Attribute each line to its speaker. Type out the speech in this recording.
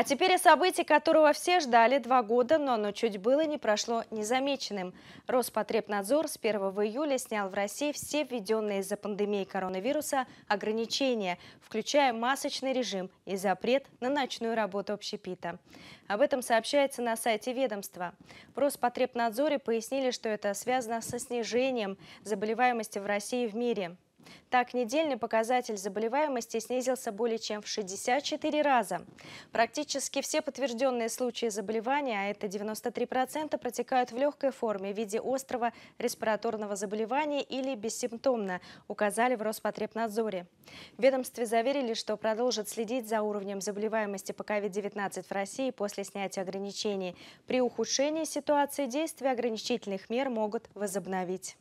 Speaker 1: А теперь о событии, которого все ждали два года, но оно чуть было не прошло незамеченным. Роспотребнадзор с 1 июля снял в России все введенные из-за пандемии коронавируса ограничения, включая масочный режим и запрет на ночную работу общепита. Об этом сообщается на сайте ведомства. В Роспотребнадзоре пояснили, что это связано со снижением заболеваемости в России и в мире. Так, недельный показатель заболеваемости снизился более чем в 64 раза. Практически все подтвержденные случаи заболевания, а это 93%, протекают в легкой форме в виде острого респираторного заболевания или бессимптомно, указали в Роспотребнадзоре. В ведомстве заверили, что продолжат следить за уровнем заболеваемости по COVID-19 в России после снятия ограничений. При ухудшении ситуации действия ограничительных мер могут возобновить.